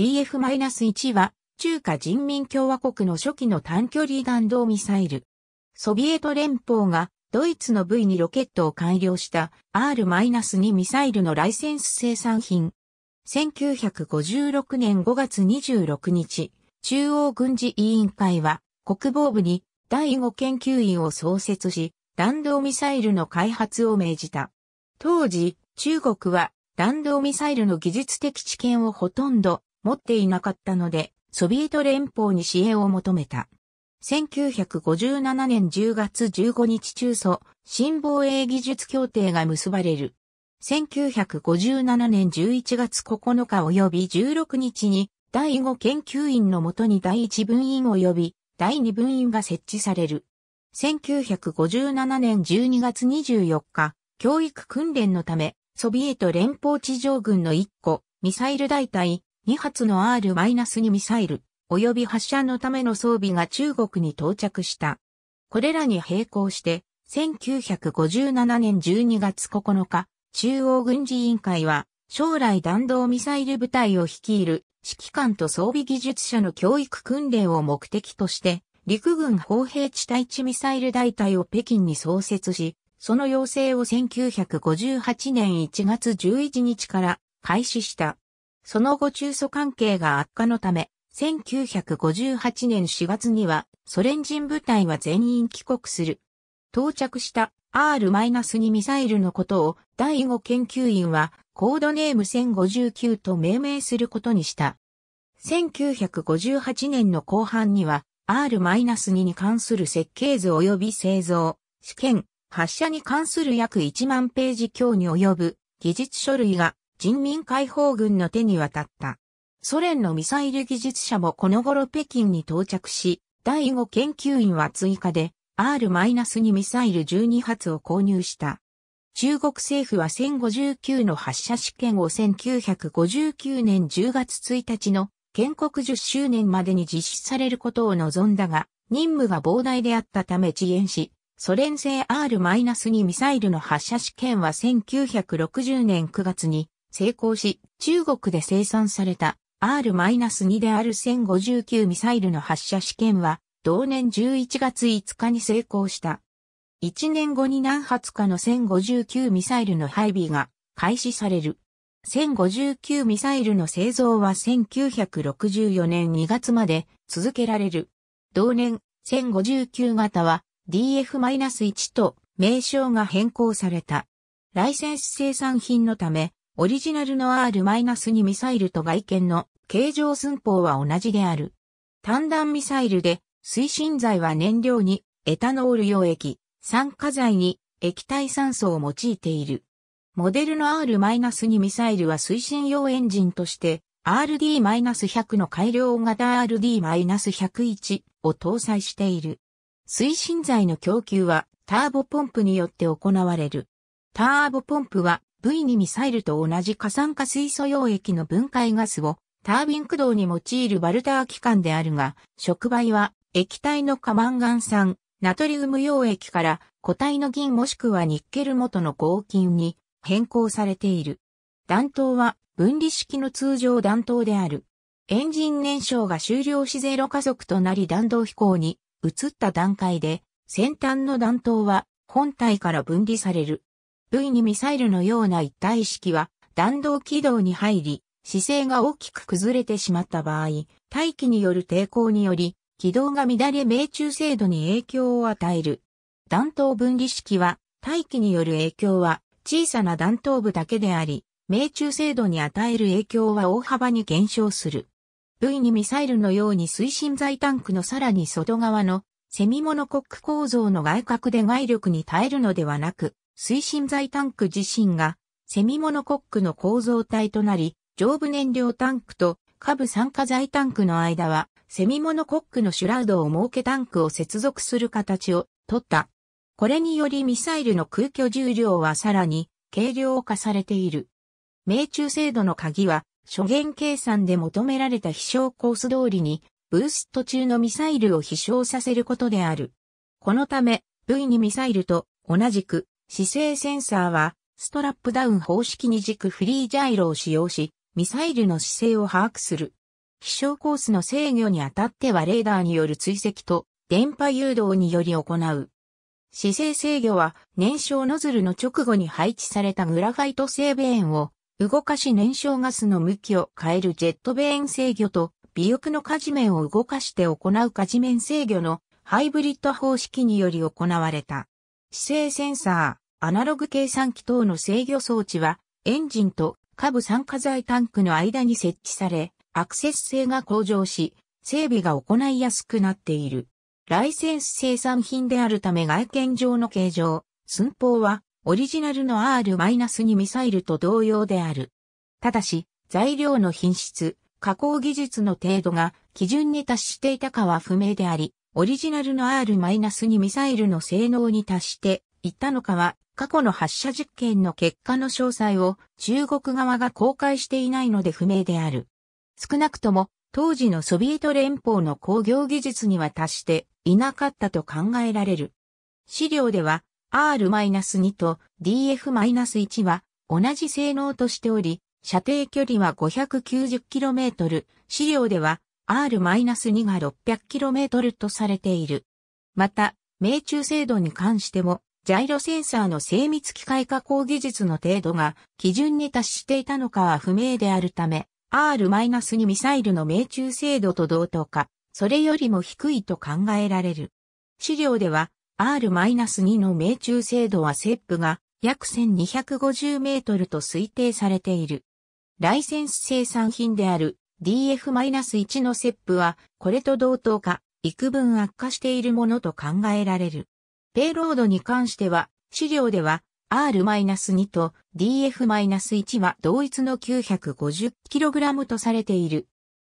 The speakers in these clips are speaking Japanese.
DF-1 は、中華人民共和国の初期の短距離弾道ミサイル。ソビエト連邦がドイツの V2 ロケットを改良した R-2 ミサイルのライセンス生産品。1956年5月26日、中央軍事委員会は国防部に第5研究員を創設し、弾道ミサイルの開発を命じた。当時、中国は弾道ミサイルの技術的知見をほとんど持っていなかったので、ソビエト連邦に支援を求めた。1957年10月15日中ソ、新防衛技術協定が結ばれる。1957年11月9日及び16日に、第5研究員のもとに第1分院及び第2分院が設置される。1957年12月24日、教育訓練のため、ソビエト連邦地上軍の1個、ミサイル大隊、2発の R-2 ミサイル、及び発射のための装備が中国に到着した。これらに並行して、1957年12月9日、中央軍事委員会は、将来弾道ミサイル部隊を率いる指揮官と装備技術者の教育訓練を目的として、陸軍砲兵地対地ミサイル大隊を北京に創設し、その要請を1958年1月11日から開始した。その後中ソ関係が悪化のため、1958年4月にはソ連人部隊は全員帰国する。到着した R-2 ミサイルのことを第5研究員はコードネーム1059と命名することにした。1958年の後半には R-2 に関する設計図及び製造、試験、発射に関する約1万ページ強に及ぶ技術書類が人民解放軍の手に渡った。ソ連のミサイル技術者もこの頃北京に到着し、第5研究員は追加で R-2 ミサイル12発を購入した。中国政府は1059の発射試験を1959年10月1日の建国10周年までに実施されることを望んだが、任務が膨大であったため遅延し、ソ連製 R-2 ミサイルの発射試験は1960年9月に成功し、中国で生産された R-2 である1 0 5 9ミサイルの発射試験は、同年11月5日に成功した。1年後に何発かの1059ミサイルの配備が開始される。1059ミサイルの製造は1964年2月まで続けられる。同年、1059型は DF-1 と名称が変更された。ライセンス生産品のため、オリジナルの R-2 ミサイルと外見の形状寸法は同じである。単弾ミサイルで、推進剤は燃料にエタノール溶液、酸化剤に液体酸素を用いている。モデルの R-2 ミサイルは推進用エンジンとして RD-100 の改良型 RD-101 を搭載している。推進剤の供給はターボポンプによって行われる。ターボポンプは V にミサイルと同じ過酸化水素溶液の分解ガスをタービン駆動に用いるバルター機関であるが、触媒は液体のカマンガン酸、ナトリウム溶液から固体の銀もしくはニッケル元の合金に変更されている。弾頭は分離式の通常弾頭である。エンジン燃焼が終了しゼロ加速となり弾道飛行に移った段階で、先端の弾頭は本体から分離される。V2 ミサイルのような一体式は弾道軌道に入り、姿勢が大きく崩れてしまった場合、大気による抵抗により、軌道が乱れ命中精度に影響を与える。弾頭分離式は、大気による影響は小さな弾頭部だけであり、命中精度に与える影響は大幅に減少する。V2 ミサイルのように推進剤タンクのさらに外側のセミモノコック構造の外角で外力に耐えるのではなく、推進剤タンク自身がセミモノコックの構造体となり、上部燃料タンクと下部酸化剤タンクの間は、セミモノコックのシュラウドを設けタンクを接続する形を取った。これによりミサイルの空虚重量はさらに軽量化されている。命中精度の鍵は、初限計算で求められた飛翔コース通りに、ブースト中のミサイルを飛翔させることである。このため、V2 ミサイルと同じく姿勢センサーは、ストラップダウン方式に軸フリージャイロを使用し、ミサイルの姿勢を把握する。飛翔コースの制御にあたってはレーダーによる追跡と電波誘導により行う。姿勢制御は燃焼ノズルの直後に配置されたグラファイト製ベーンを動かし燃焼ガスの向きを変えるジェットベーン制御と尾翼の舵面を動かして行う舵面制御のハイブリッド方式により行われた。姿勢センサー、アナログ計算機等の制御装置は、エンジンと下部酸化剤タンクの間に設置され、アクセス性が向上し、整備が行いやすくなっている。ライセンス生産品であるため外見上の形状、寸法はオリジナルの R-2 ミサイルと同様である。ただし、材料の品質、加工技術の程度が基準に達していたかは不明であり、オリジナルの R-2 ミサイルの性能に達していったのかは、過去の発射実験の結果の詳細を中国側が公開していないので不明である。少なくとも、当時のソビエト連邦の工業技術には達していなかったと考えられる。資料では R-2 と DF-1 は同じ性能としており、射程距離は 590km、資料では R-2 が 600km とされている。また、命中精度に関しても、ジャイロセンサーの精密機械加工技術の程度が基準に達していたのかは不明であるため、R-2 ミサイルの命中精度と同等か、それよりも低いと考えられる。資料では、R-2 の命中精度はセップが約1250メートルと推定されている。ライセンス生産品である DF-1 のセップは、これと同等か、幾分悪化しているものと考えられる。ペイロードに関しては、資料では R-2 と DF-1 は同一の 950kg とされている。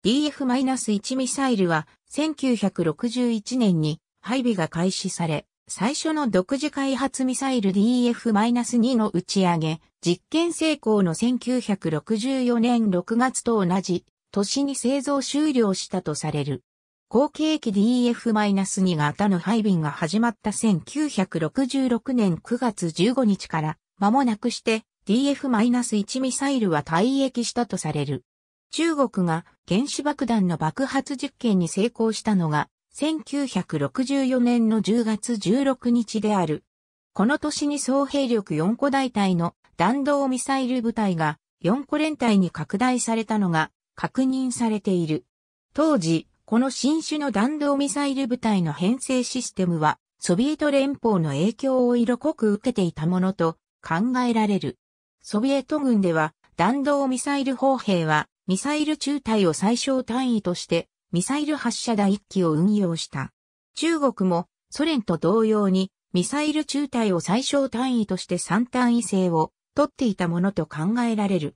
DF-1 ミサイルは1961年に配備が開始され、最初の独自開発ミサイル DF-2 の打ち上げ、実験成功の1964年6月と同じ年に製造終了したとされる。後継機 DF-2 型の配備が始まった1966年9月15日から間もなくして DF-1 ミサイルは退役したとされる。中国が原子爆弾の爆発実験に成功したのが1964年の10月16日である。この年に総兵力4個大隊の弾道ミサイル部隊が4個連隊に拡大されたのが確認されている。当時、この新種の弾道ミサイル部隊の編成システムは、ソビエト連邦の影響を色濃く受けていたものと考えられる。ソビエト軍では、弾道ミサイル砲兵は、ミサイル中隊を最小単位として、ミサイル発射台1機を運用した。中国も、ソ連と同様に、ミサイル中隊を最小単位として3単位制を取っていたものと考えられる。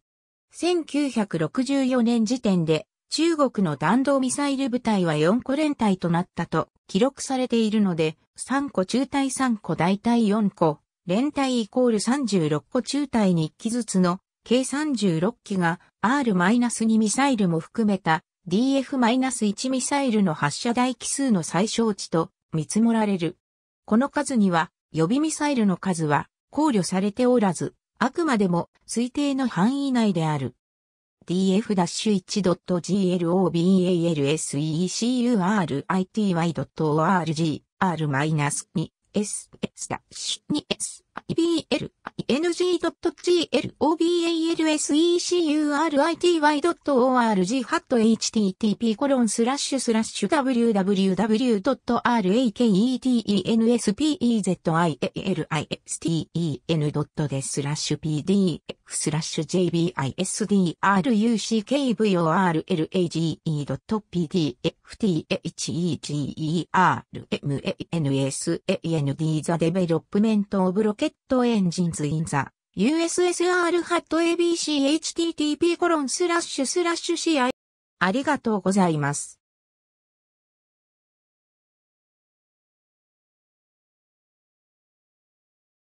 1964年時点で中国の弾道ミサイル部隊は4個連隊となったと記録されているので、3個中隊3個大隊4個、連隊イコール36個中隊に1機ずつの計36機が R-2 ミサイルも含めた DF-1 ミサイルの発射台機数の最小値と見積もられる。この数には予備ミサイルの数は考慮されておらず、あくまでも推定の範囲内である。df-1.globals.ecurit.org y r-2s ス 2s ibl.global.security.org.http コロンスラッシュスラッシュ w w w r a k e t e n s p e z i l i s t e n d e スラッシュ pdf スラッシュ jbisdruckvorlage.pdfthegermans and the development of ケットエンジンズインザ USSR ハット ABCHTTP コロンスラッシュスラッシュ CI ありがとうございます。